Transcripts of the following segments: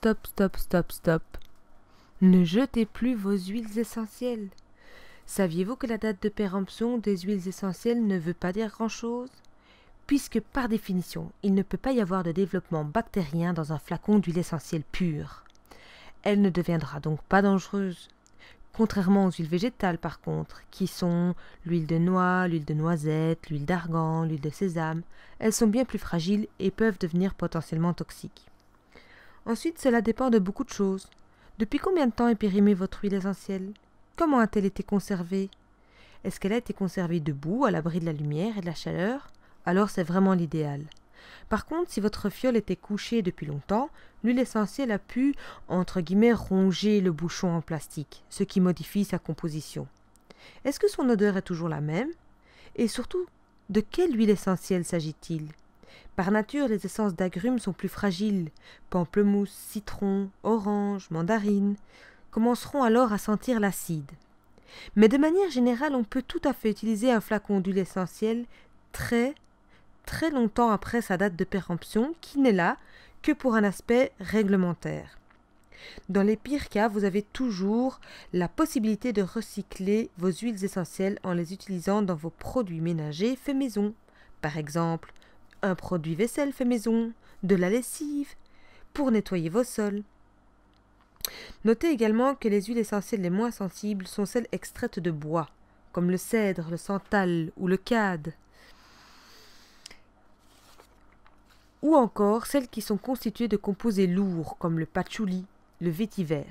stop, stop, stop, stop. Ne jetez plus vos huiles essentielles. Saviez-vous que la date de péremption des huiles essentielles ne veut pas dire grand-chose Puisque par définition, il ne peut pas y avoir de développement bactérien dans un flacon d'huile essentielle pure. Elle ne deviendra donc pas dangereuse. Contrairement aux huiles végétales par contre, qui sont l'huile de noix, l'huile de noisette, l'huile d'argan, l'huile de sésame, elles sont bien plus fragiles et peuvent devenir potentiellement toxiques. Ensuite, cela dépend de beaucoup de choses. Depuis combien de temps est périmée votre huile essentielle Comment a-t-elle été conservée Est-ce qu'elle a été conservée debout, à l'abri de la lumière et de la chaleur Alors c'est vraiment l'idéal. Par contre, si votre fiole était couchée depuis longtemps, l'huile essentielle a pu, entre guillemets, ronger le bouchon en plastique, ce qui modifie sa composition. Est-ce que son odeur est toujours la même Et surtout, de quelle huile essentielle s'agit-il par nature, les essences d'agrumes sont plus fragiles. Pamplemousse, citron, orange, mandarine commenceront alors à sentir l'acide. Mais de manière générale, on peut tout à fait utiliser un flacon d'huile essentielle très, très longtemps après sa date de péremption, qui n'est là que pour un aspect réglementaire. Dans les pires cas, vous avez toujours la possibilité de recycler vos huiles essentielles en les utilisant dans vos produits ménagers faits maison. Par exemple, un produit vaisselle fait maison, de la lessive, pour nettoyer vos sols. Notez également que les huiles essentielles les moins sensibles sont celles extraites de bois, comme le cèdre, le santal ou le cade, ou encore celles qui sont constituées de composés lourds, comme le patchouli, le vétiver.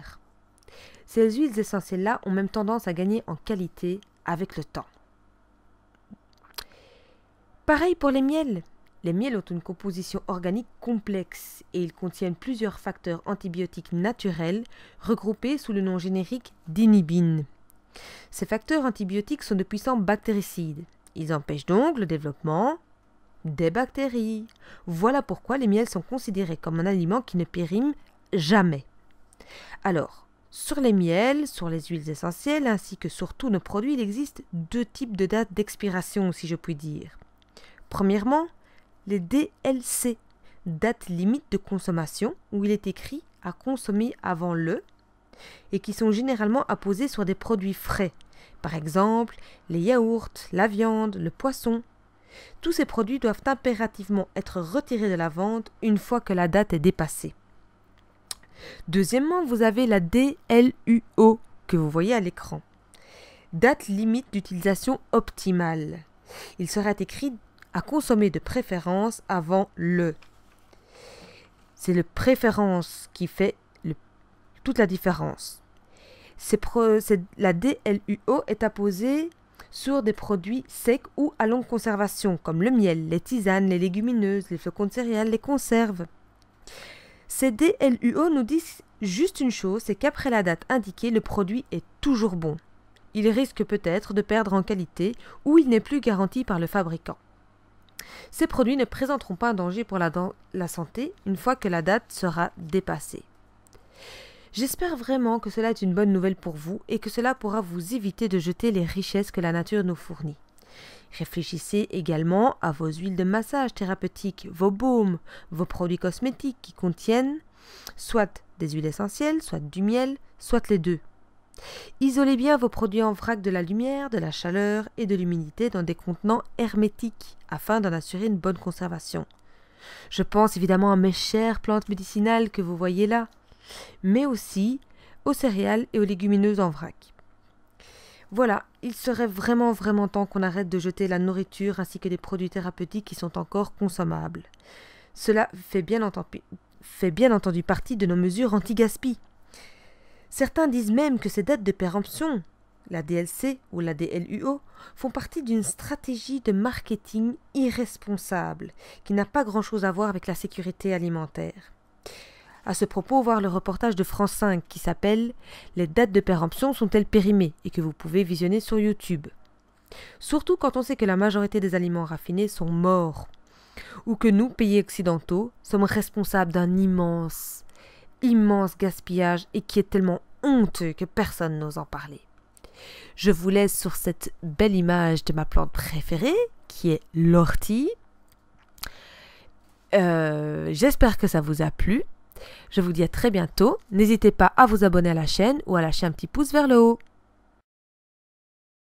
Ces huiles essentielles-là ont même tendance à gagner en qualité avec le temps. Pareil pour les miels. Les miels ont une composition organique complexe et ils contiennent plusieurs facteurs antibiotiques naturels regroupés sous le nom générique d'inhibine. Ces facteurs antibiotiques sont de puissants bactéricides. Ils empêchent donc le développement des bactéries. Voilà pourquoi les miels sont considérés comme un aliment qui ne périme jamais. Alors, sur les miels, sur les huiles essentielles ainsi que sur tous nos produits, il existe deux types de dates d'expiration, si je puis dire. Premièrement, les DLC, date limite de consommation, où il est écrit à consommer avant le, et qui sont généralement apposés sur des produits frais, par exemple les yaourts, la viande, le poisson. Tous ces produits doivent impérativement être retirés de la vente une fois que la date est dépassée. Deuxièmement, vous avez la DLUO que vous voyez à l'écran. Date limite d'utilisation optimale. Il sera écrit à consommer de préférence avant le. C'est le préférence qui fait toute la différence. la DLUO est apposée sur des produits secs ou à longue conservation, comme le miel, les tisanes, les légumineuses, les flocons de céréales, les conserves. Ces DLUO nous disent juste une chose, c'est qu'après la date indiquée, le produit est toujours bon. Il risque peut-être de perdre en qualité ou il n'est plus garanti par le fabricant. Ces produits ne présenteront pas un danger pour la, santé une fois que la date sera dépassée. J'espère vraiment que cela est une bonne nouvelle pour vous et que cela pourra vous éviter de jeter les richesses que la nature nous fournit. Réfléchissez également à vos huiles de massage thérapeutiques, vos baumes, vos produits cosmétiques qui contiennent soit des huiles essentielles, soit du miel, soit les deux. Isolez bien vos produits en vrac de la lumière, de la chaleur et de l'humidité dans des contenants hermétiques afin d'en assurer une bonne conservation. Je pense évidemment à mes chères plantes médicinales que vous voyez là, mais aussi aux céréales et aux légumineuses en vrac. Voilà, il serait vraiment vraiment temps qu'on arrête de jeter la nourriture ainsi que des produits thérapeutiques qui sont encore consommables. Cela fait bien, entendu, fait bien entendu partie de nos mesures anti-gaspi. Certains disent même que ces dates de péremption, la DLC ou la DLUO, font partie d'une stratégie de marketing irresponsable qui n'a pas grand-chose à voir avec la sécurité alimentaire. À ce propos, voir le reportage de France 5 qui s'appelle Les dates de péremption sont-elles périmées et que vous pouvez visionner sur YouTube. Surtout quand on sait que la majorité des aliments raffinés sont morts ou que nous, pays occidentaux, sommes responsables d'un immense immense gaspillage et qui est tellement honteux que personne n'ose en parler. Je vous laisse sur cette belle image de ma plante préférée, qui est l'ortie. Euh, j'espère que ça vous a plu. Je vous dis à très bientôt. N'hésitez pas à vous abonner à la chaîne ou à lâcher un petit pouce vers le haut.